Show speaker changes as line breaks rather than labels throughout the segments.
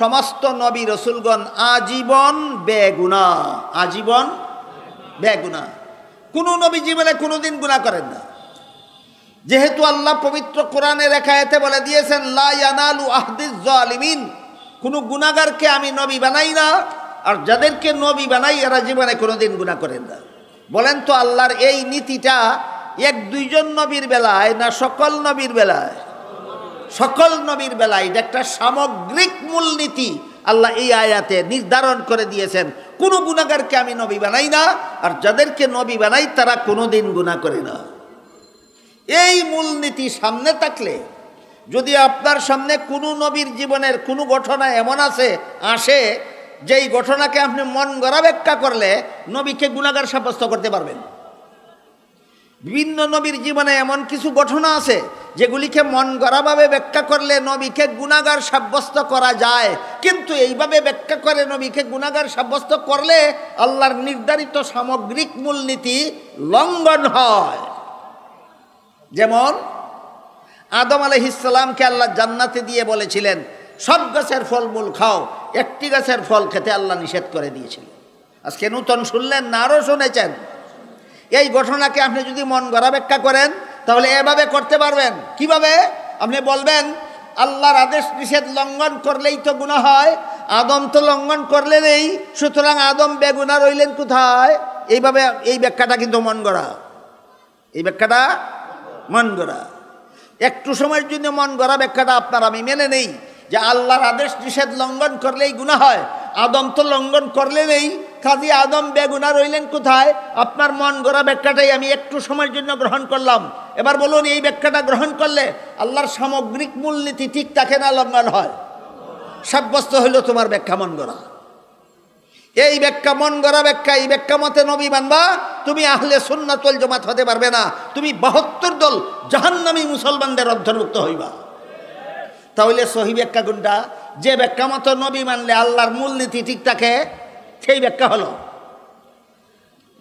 সমস্ত নবী রসুলগণ আজীবন বেগুনা আজীবন বেগুনা কোনো নবী জীবনে কোনো দিন গুণা করেন না যেহেতু আল্লাহ পবিত্র কোরআনে রেখায়তে বলে দিয়েছেন লাইয়ানালু আহদিস আলিমিন কোনো গুণাগারকে আমি নবী বানাই না আর যাদেরকে নবী বানাই এরা জীবনে কোনো দিন গুণা করেন না বলেন তো আল্লাহর এই নীতিটা এক দুইজন নবীর বেলায় না সকল নবীর বেলায় সকল নবীর বেলায় এটা একটা সামগ্রিক মূলনীতি আল্লাহ এই আয়াতে নির্ধারণ করে দিয়েছেন কোনো গুণাগারকে আমি নবী বানাই না আর যাদেরকে নবী বানাই তারা কোনো দিন গুণা করে না এই মূলনীতি সামনে থাকলে যদি আপনার সামনে কোনো নবীর জীবনের কোনো ঘটনা এমন আছে আসে যেই ঘটনাকে আপনি মন গড়া ব্যাখ্যা করলে নবীকে গুণাগার সাব্যস্ত করতে পারবেন বিভিন্ন নবীর জীবনে এমন কিছু ঘটনা আছে যেগুলিকে মন গড়াভাবে ব্যাখ্যা করলে নবীকে গুণাগার সাব্যস্ত করা যায় কিন্তু এইভাবে ব্যাখ্যা করে নবীকে গুণাগার সাব্যস্ত করলে আল্লাহর নির্ধারিত সামগ্রিক মূলনীতি লঙ্ঘন হয় যেমন আদম আলহিসামকে আল্লাহ জান্নাতে দিয়ে বলেছিলেন সব গাছের ফলমূল খাও একটি গাছের ফল খেতে আল্লাহ নিষেধ করে দিয়েছিল আজকে নূতন শুনলেন না আরও শুনেছেন এই ঘটনাকে আপনি যদি মন গড়া ব্যাখ্যা করেন তাহলে এভাবে করতে পারবেন কিভাবে আপনি বলবেন আল্লাহর আদেশ নিষেধ লঙ্ঘন করলেই তো গুণা হয় আদম তো লঙ্ঘন করলেনই সুতরাং আদম বেগুনা রইলেন কোথায় এইভাবে এই ব্যাখ্যাটা কিন্তু মন গড়া এই ব্যাখ্যাটা মন গড়া একটু সময়ের জন্য মন গড়া ব্যাখ্যাটা আপনার আমি মেনে নেই যে আল্লাহর আদেশ নিষেধ লঙ্ঘন করলেই গুণা হয় আদম তো লঙ্ঘন করলেনই কাজী আদম বেগুনা রইলেন কোথায় আপনার মন গড়া ব্যাখ্যাটাই আমি একটু সময়ের জন্য গ্রহণ করলাম এবার বলুন এই ব্যাখ্যাটা গ্রহণ করলে আল্লাহর সামগ্রিক মূলনীতি ঠিক থাকে না লঙ্ঘন হয় সাব্যস্ত হইল তোমার ব্যাখ্যা মন গড়া এই ব্যাখ্যা মন গড়া ব্যাখ্যা এই ব্যাখ্যা মতে নবী মানবা তুমি আহলে সুন্নাতল জমাত হতে পারবে না তুমি বাহাত্তর দল জাহান্নামী মুসলমানদের অন্তর্ভুক্ত হইবা তাহলে সহি ব্যাখ্যা কোনটা যে ব্যাখ্যা মতো নবী মানলে আল্লাহর মূলনীতি ঠিক থাকে সেই ব্যাখ্যা হলো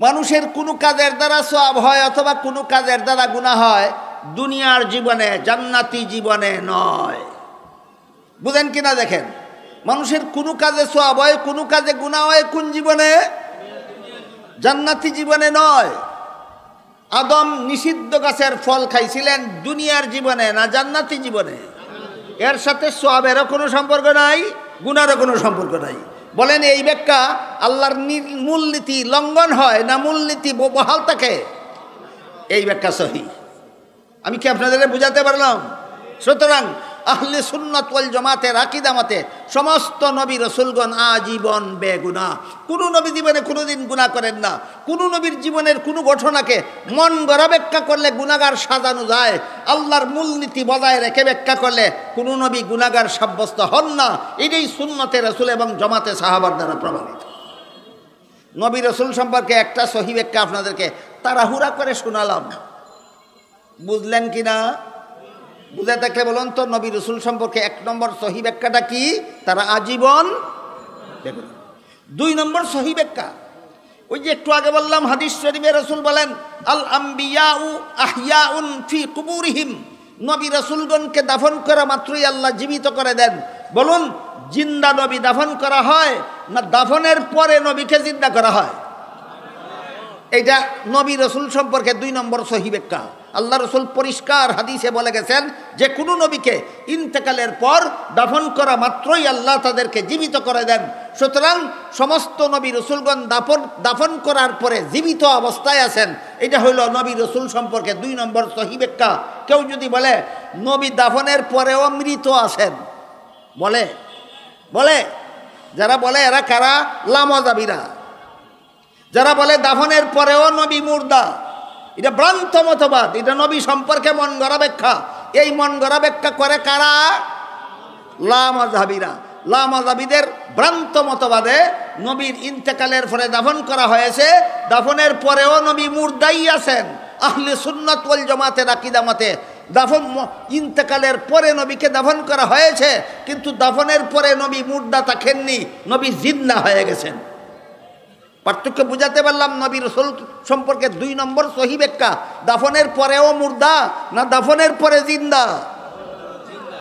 মানুষের কোনো কাজের দ্বারা সব হয় অথবা কোনো কাজের দ্বারা গুণা হয় দুনিয়ার জীবনে জান্নাতি জীবনে নয় বুঝেন কিনা দেখেন মানুষের কোনো কাজে সব হয় কোনো কাজে গুণা হয় কোন জীবনে জান্নাতি জীবনে নয় আদম নিষিদ্ধ গাছের ফল খাইছিলেন দুনিয়ার জীবনে না জান্নাতি জীবনে এর সাথে সবেরও কোনো সম্পর্ক নাই গুনারও কোনো সম্পর্ক নাই বলেন এই ব্যাখ্যা আল্লাহর মূলনীতি লঙ্ঘন হয় না মূলনীতি বহাল থাকে এই ব্যাখ্যা সহি আমি কি আপনাদের বুঝাতে পারলাম সুতরাং আহলে সুন্নতল জমাতে রাখি দামাতে সমস্ত নবী রসুলগণ আজীবন বেগুনা কোনো নবী জীবনে কোনোদিন গুণা করেন না কোনো নবীর জীবনের কোনো ঘটনাকে মন গড়া ব্যাখ্যা করলে গুণাগার সাজানো যায় আল্লাহর মূলনীতি বজায় রেখে ব্যাখ্যা করলে কোনো নবী গুণাগার সাব্যস্ত হন না এটাই সুন্নতে রসুল এবং জমাতে সাহাবার দ্বারা প্রমাণিত নবী রসুল সম্পর্কে একটা ব্যাখ্যা আপনাদেরকে তাড়াহুড়া করে শোনালাম বুঝলেন কি না বুঝে দেখলে বলুন তো নবী রসুল সম্পর্কে এক নম্বর ব্যাখ্যাটা কি তারা আজীবন দেখুন দুই নম্বর ব্যাখ্যা ওই যে একটু আগে বললাম হাদিস শরীফে রসুল বলেন আল আম্বিয়াউ ফি কুবুরহিম নবী রসুলগণকে দাফন করা মাত্রই আল্লাহ জীবিত করে দেন বলুন জিন্দা নবী দাফন করা হয় না দাফনের পরে নবীকে জিন্দা করা হয় এটা নবী রসুল সম্পর্কে দুই নম্বর সহিবেক্ষা আল্লাহ রসুল পরিষ্কার হাদিসে বলে গেছেন যে কোনো নবীকে ইন্তেকালের পর দাফন করা মাত্রই আল্লাহ তাদেরকে জীবিত করে দেন সুতরাং সমস্ত নবী রসুলগণ দাফন দাফন করার পরে জীবিত অবস্থায় আছেন এটা হইল নবী রসুল সম্পর্কে দুই নম্বর সহিবেক্ষা কেউ যদি বলে নবী দাফনের পরেও মৃত আছেন বলে বলে যারা বলে এরা কারা লামাজাবিরা যারা বলে দাফনের পরেও নবী মুর্দা এটা ভ্রান্ত মতবাদ এটা নবী সম্পর্কে মন গড়া ব্যাখ্যা এই মন গড়া ব্যাখ্যা করে কারা লামাজাবিরা লামাজাবিদের ভ্রান্ত মতবাদে নবীর ইন্তেকালের পরে দাফন করা হয়েছে দাফনের পরেও নবী মুর্দাই আছেন আহলে সুন্নাত ওয়াল জমাতে রাকিদামাতে দাফন ইন্তেকালের পরে নবীকে দাফন করা হয়েছে কিন্তু দাফনের পরে নবী মুর্দা থাকেননি নবী জিন্না হয়ে গেছেন পার্থক্য বুঝাতে পারলাম নবী রসুল সম্পর্কে দুই নম্বর সহিবেক্কা দাফনের পরেও মুর্দা না দাফনের পরে জিন্দা